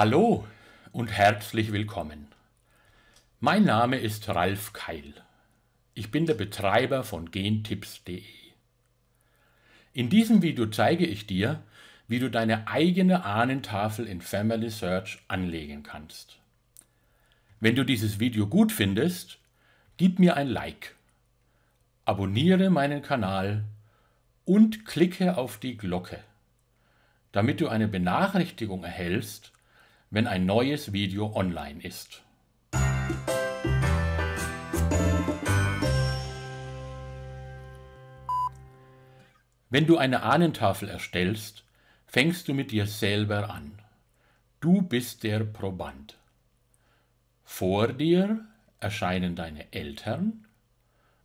Hallo und herzlich willkommen. Mein Name ist Ralf Keil. Ich bin der Betreiber von gentipps.de. In diesem Video zeige ich dir, wie du deine eigene Ahnentafel in Family Search anlegen kannst. Wenn du dieses Video gut findest, gib mir ein Like, abonniere meinen Kanal und klicke auf die Glocke, damit du eine Benachrichtigung erhältst, wenn ein neues Video online ist. Wenn du eine Ahnentafel erstellst, fängst du mit dir selber an. Du bist der Proband. Vor dir erscheinen deine Eltern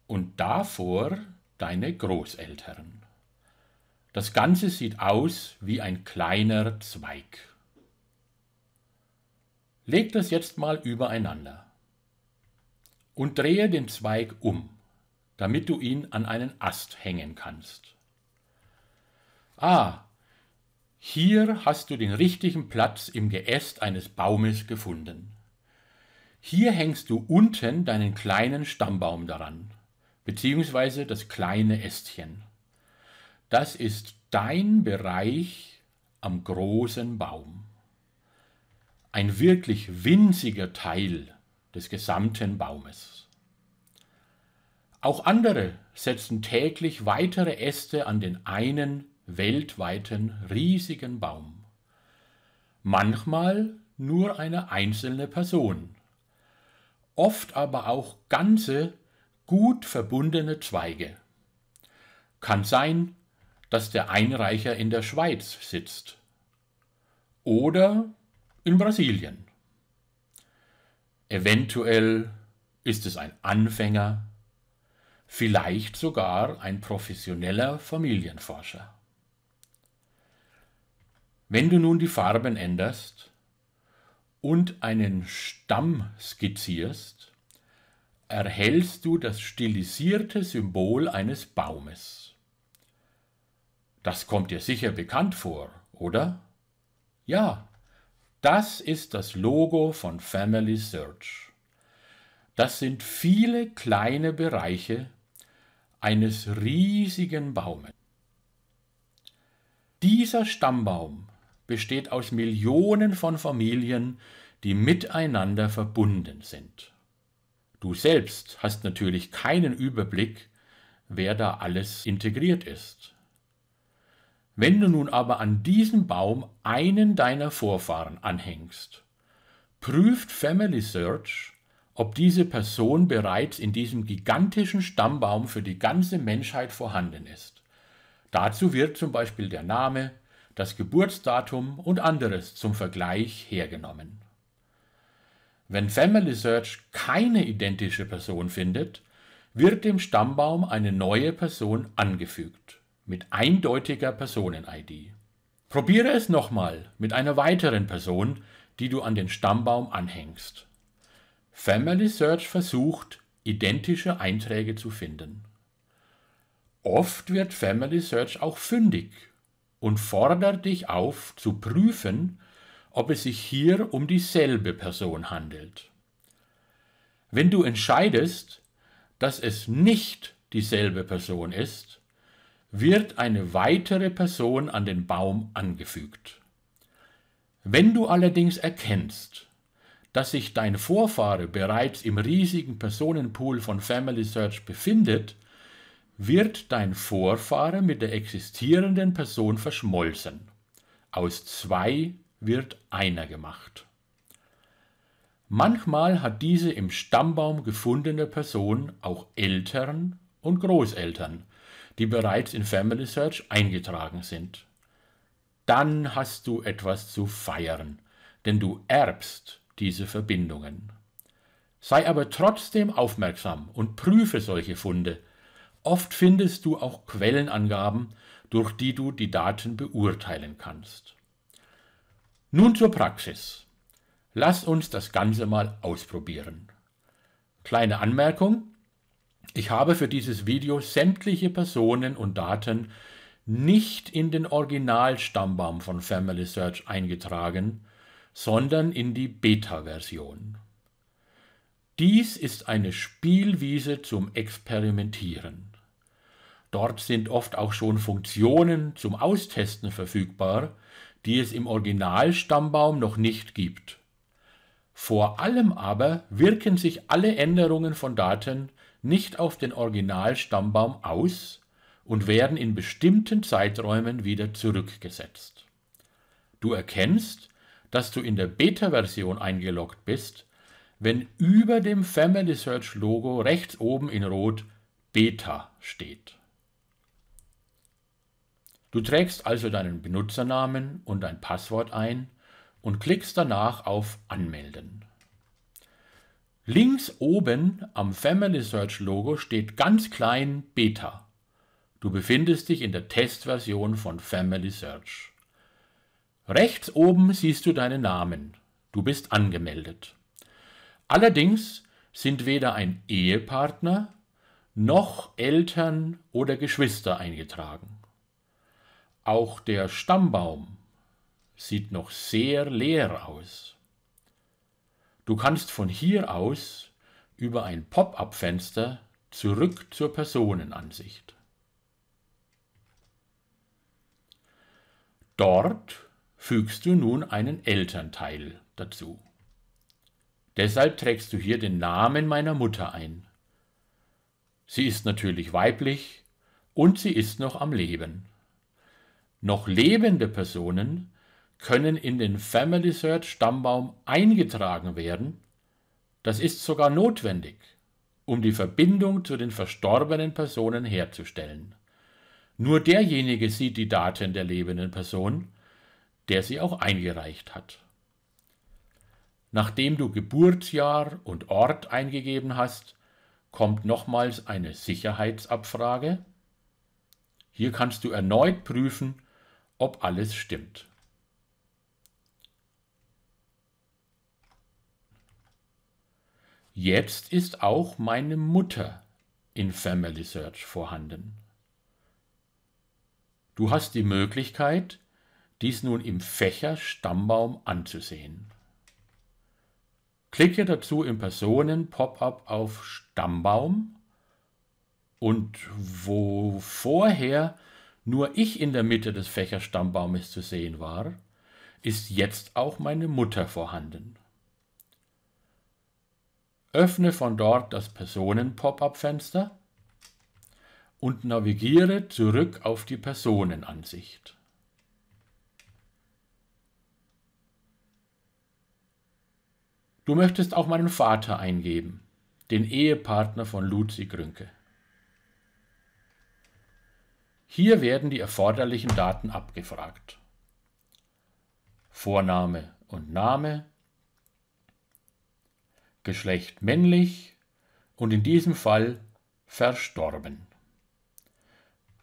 und davor deine Großeltern. Das Ganze sieht aus wie ein kleiner Zweig. Legt es jetzt mal übereinander und drehe den Zweig um, damit du ihn an einen Ast hängen kannst. Ah, hier hast du den richtigen Platz im Geäst eines Baumes gefunden. Hier hängst du unten deinen kleinen Stammbaum daran, beziehungsweise das kleine Ästchen. Das ist dein Bereich am großen Baum ein wirklich winziger Teil des gesamten Baumes. Auch andere setzen täglich weitere Äste an den einen weltweiten riesigen Baum. Manchmal nur eine einzelne Person, oft aber auch ganze, gut verbundene Zweige. Kann sein, dass der Einreicher in der Schweiz sitzt. Oder in Brasilien. Eventuell ist es ein Anfänger, vielleicht sogar ein professioneller Familienforscher. Wenn du nun die Farben änderst und einen Stamm skizzierst, erhältst du das stilisierte Symbol eines Baumes. Das kommt dir sicher bekannt vor, oder? Ja, das ist das Logo von Family Search. Das sind viele kleine Bereiche eines riesigen Baumes. Dieser Stammbaum besteht aus Millionen von Familien, die miteinander verbunden sind. Du selbst hast natürlich keinen Überblick, wer da alles integriert ist. Wenn du nun aber an diesen Baum einen deiner Vorfahren anhängst, prüft Family Search, ob diese Person bereits in diesem gigantischen Stammbaum für die ganze Menschheit vorhanden ist. Dazu wird zum Beispiel der Name, das Geburtsdatum und anderes zum Vergleich hergenommen. Wenn Family Search keine identische Person findet, wird dem Stammbaum eine neue Person angefügt mit eindeutiger Personen-ID. Probiere es nochmal mit einer weiteren Person, die du an den Stammbaum anhängst. Family Search versucht, identische Einträge zu finden. Oft wird Family Search auch fündig und fordert dich auf, zu prüfen, ob es sich hier um dieselbe Person handelt. Wenn du entscheidest, dass es nicht dieselbe Person ist, wird eine weitere Person an den Baum angefügt. Wenn du allerdings erkennst, dass sich dein Vorfahre bereits im riesigen Personenpool von Family Search befindet, wird dein Vorfahre mit der existierenden Person verschmolzen. Aus zwei wird einer gemacht. Manchmal hat diese im Stammbaum gefundene Person auch Eltern und Großeltern, die bereits in Family Search eingetragen sind. Dann hast du etwas zu feiern, denn du erbst diese Verbindungen. Sei aber trotzdem aufmerksam und prüfe solche Funde. Oft findest du auch Quellenangaben, durch die du die Daten beurteilen kannst. Nun zur Praxis. Lass uns das Ganze mal ausprobieren. Kleine Anmerkung, ich habe für dieses Video sämtliche Personen und Daten nicht in den Originalstammbaum von Family Search eingetragen, sondern in die Beta-Version. Dies ist eine Spielwiese zum Experimentieren. Dort sind oft auch schon Funktionen zum Austesten verfügbar, die es im Originalstammbaum noch nicht gibt. Vor allem aber wirken sich alle Änderungen von Daten nicht auf den Originalstammbaum aus und werden in bestimmten Zeiträumen wieder zurückgesetzt. Du erkennst, dass du in der Beta-Version eingeloggt bist, wenn über dem Family Search Logo rechts oben in Rot Beta steht. Du trägst also deinen Benutzernamen und dein Passwort ein und klickst danach auf Anmelden. Links oben am Family Search Logo steht ganz klein Beta. Du befindest dich in der Testversion von Family Search. Rechts oben siehst du deinen Namen. Du bist angemeldet. Allerdings sind weder ein Ehepartner noch Eltern oder Geschwister eingetragen. Auch der Stammbaum sieht noch sehr leer aus. Du kannst von hier aus über ein Pop-up-Fenster zurück zur Personenansicht. Dort fügst du nun einen Elternteil dazu. Deshalb trägst du hier den Namen meiner Mutter ein. Sie ist natürlich weiblich und sie ist noch am Leben. Noch lebende Personen können in den Family Search Stammbaum eingetragen werden. Das ist sogar notwendig, um die Verbindung zu den verstorbenen Personen herzustellen. Nur derjenige sieht die Daten der lebenden Person, der sie auch eingereicht hat. Nachdem du Geburtsjahr und Ort eingegeben hast, kommt nochmals eine Sicherheitsabfrage. Hier kannst du erneut prüfen, ob alles stimmt. Jetzt ist auch meine Mutter in Family Search vorhanden. Du hast die Möglichkeit, dies nun im Fächer Stammbaum anzusehen. Klicke dazu im Personen-Pop-up auf Stammbaum und wo vorher nur ich in der Mitte des Fächerstammbaumes zu sehen war, ist jetzt auch meine Mutter vorhanden. Öffne von dort das Personen-Pop-up-Fenster und navigiere zurück auf die Personenansicht. Du möchtest auch meinen Vater eingeben, den Ehepartner von Luzi Grünke. Hier werden die erforderlichen Daten abgefragt. Vorname und Name, Geschlecht männlich und in diesem Fall verstorben.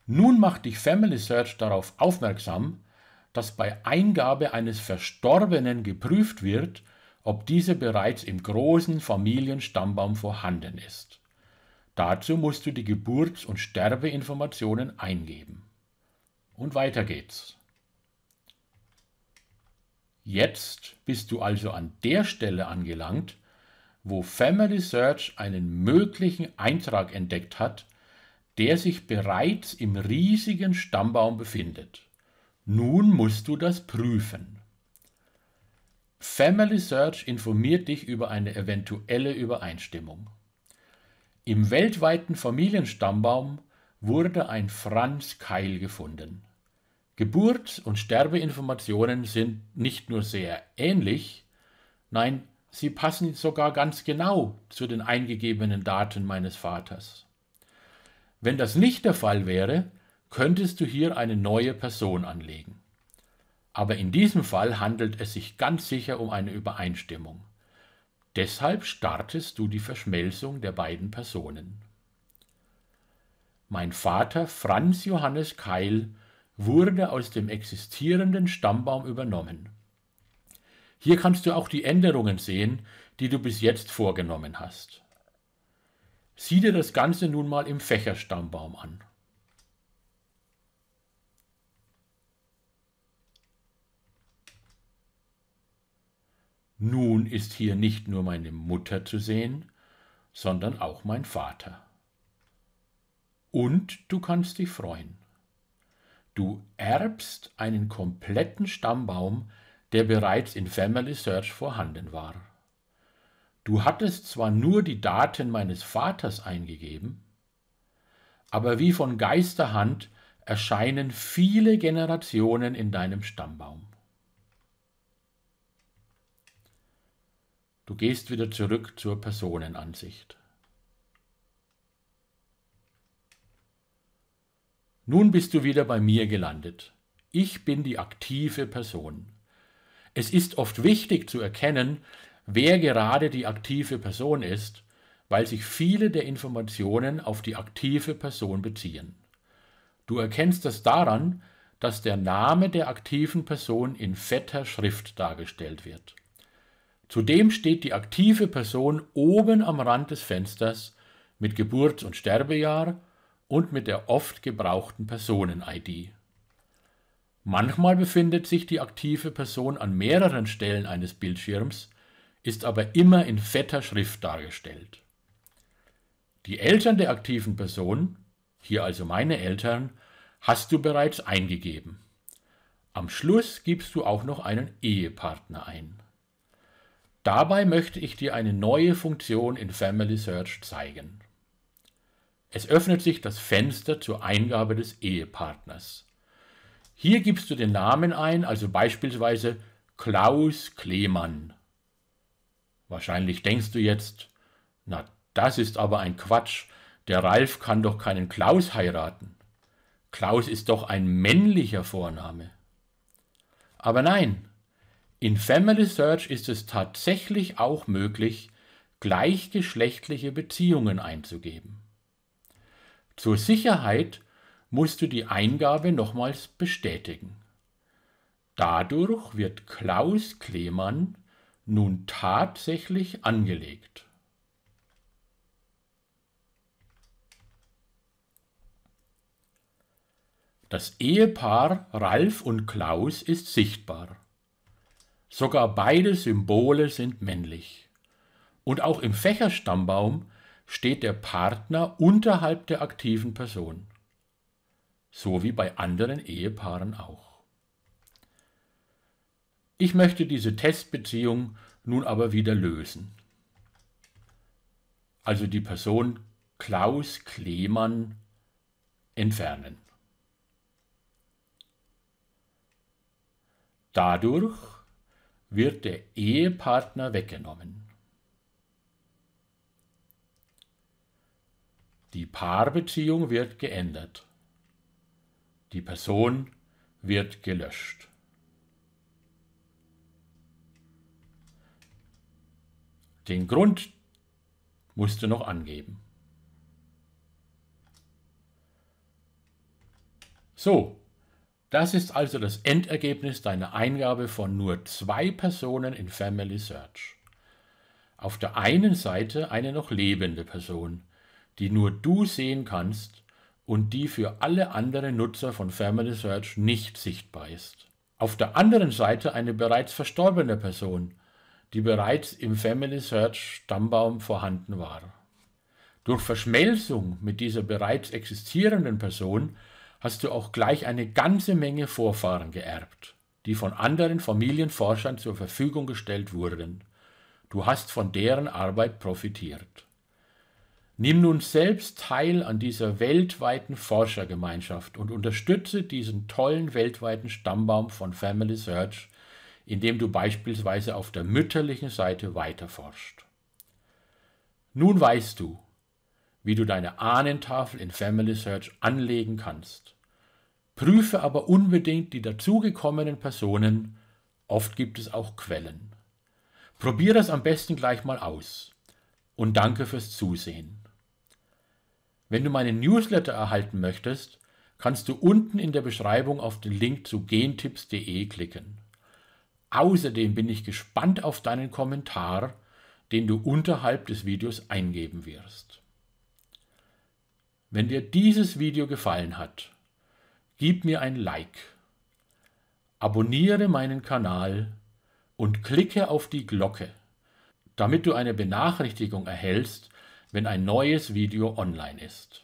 Nun macht dich Family Search darauf aufmerksam, dass bei Eingabe eines Verstorbenen geprüft wird, ob diese bereits im großen Familienstammbaum vorhanden ist. Dazu musst du die Geburts- und Sterbeinformationen eingeben. Und weiter geht's. Jetzt bist du also an der Stelle angelangt, wo Family Search einen möglichen Eintrag entdeckt hat, der sich bereits im riesigen Stammbaum befindet. Nun musst du das prüfen. Family Search informiert dich über eine eventuelle Übereinstimmung. Im weltweiten Familienstammbaum wurde ein Franz Keil gefunden. Geburts- und Sterbeinformationen sind nicht nur sehr ähnlich, nein, Sie passen sogar ganz genau zu den eingegebenen Daten meines Vaters. Wenn das nicht der Fall wäre, könntest du hier eine neue Person anlegen. Aber in diesem Fall handelt es sich ganz sicher um eine Übereinstimmung. Deshalb startest du die Verschmelzung der beiden Personen. Mein Vater Franz Johannes Keil wurde aus dem existierenden Stammbaum übernommen. Hier kannst du auch die Änderungen sehen, die du bis jetzt vorgenommen hast. Sieh dir das Ganze nun mal im Fächerstammbaum an. Nun ist hier nicht nur meine Mutter zu sehen, sondern auch mein Vater. Und du kannst dich freuen. Du erbst einen kompletten Stammbaum der bereits in Family Search vorhanden war. Du hattest zwar nur die Daten meines Vaters eingegeben, aber wie von Geisterhand erscheinen viele Generationen in deinem Stammbaum. Du gehst wieder zurück zur Personenansicht. Nun bist du wieder bei mir gelandet. Ich bin die aktive Person. Es ist oft wichtig zu erkennen, wer gerade die aktive Person ist, weil sich viele der Informationen auf die aktive Person beziehen. Du erkennst das daran, dass der Name der aktiven Person in fetter Schrift dargestellt wird. Zudem steht die aktive Person oben am Rand des Fensters mit Geburts- und Sterbejahr und mit der oft gebrauchten Personen-ID. Manchmal befindet sich die aktive Person an mehreren Stellen eines Bildschirms, ist aber immer in fetter Schrift dargestellt. Die Eltern der aktiven Person, hier also meine Eltern, hast du bereits eingegeben. Am Schluss gibst du auch noch einen Ehepartner ein. Dabei möchte ich dir eine neue Funktion in Family Search zeigen. Es öffnet sich das Fenster zur Eingabe des Ehepartners. Hier gibst du den Namen ein, also beispielsweise Klaus Klemann. Wahrscheinlich denkst du jetzt, na, das ist aber ein Quatsch, der Ralf kann doch keinen Klaus heiraten. Klaus ist doch ein männlicher Vorname. Aber nein, in Family Search ist es tatsächlich auch möglich, gleichgeschlechtliche Beziehungen einzugeben. Zur Sicherheit musst du die Eingabe nochmals bestätigen. Dadurch wird Klaus Klemann nun tatsächlich angelegt. Das Ehepaar Ralf und Klaus ist sichtbar. Sogar beide Symbole sind männlich. Und auch im Fächerstammbaum steht der Partner unterhalb der aktiven Person so wie bei anderen Ehepaaren auch. Ich möchte diese Testbeziehung nun aber wieder lösen. Also die Person Klaus Klemann entfernen. Dadurch wird der Ehepartner weggenommen. Die Paarbeziehung wird geändert. Die Person wird gelöscht. Den Grund musst du noch angeben. So, das ist also das Endergebnis deiner Eingabe von nur zwei Personen in Family Search. Auf der einen Seite eine noch lebende Person, die nur du sehen kannst und die für alle anderen Nutzer von Family Search nicht sichtbar ist. Auf der anderen Seite eine bereits verstorbene Person, die bereits im Family Search Stammbaum vorhanden war. Durch Verschmelzung mit dieser bereits existierenden Person hast du auch gleich eine ganze Menge Vorfahren geerbt, die von anderen Familienforschern zur Verfügung gestellt wurden. Du hast von deren Arbeit profitiert. Nimm nun selbst teil an dieser weltweiten Forschergemeinschaft und unterstütze diesen tollen weltweiten Stammbaum von Family Search, indem du beispielsweise auf der mütterlichen Seite weiterforscht. Nun weißt du, wie du deine Ahnentafel in Family Search anlegen kannst. Prüfe aber unbedingt die dazugekommenen Personen, oft gibt es auch Quellen. Probier das am besten gleich mal aus. Und danke fürs Zusehen. Wenn du meinen Newsletter erhalten möchtest, kannst du unten in der Beschreibung auf den Link zu gentipps.de klicken. Außerdem bin ich gespannt auf deinen Kommentar, den du unterhalb des Videos eingeben wirst. Wenn dir dieses Video gefallen hat, gib mir ein Like, abonniere meinen Kanal und klicke auf die Glocke, damit du eine Benachrichtigung erhältst, wenn ein neues Video online ist.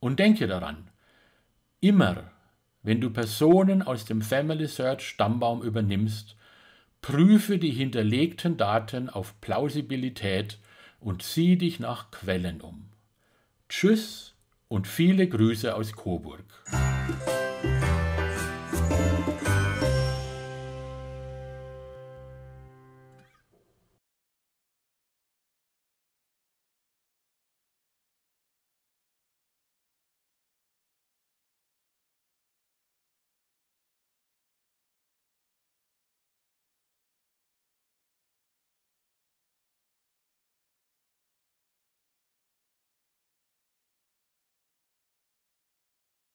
Und denke daran, immer wenn du Personen aus dem Family Search Stammbaum übernimmst, prüfe die hinterlegten Daten auf Plausibilität und sieh dich nach Quellen um. Tschüss und viele Grüße aus Coburg.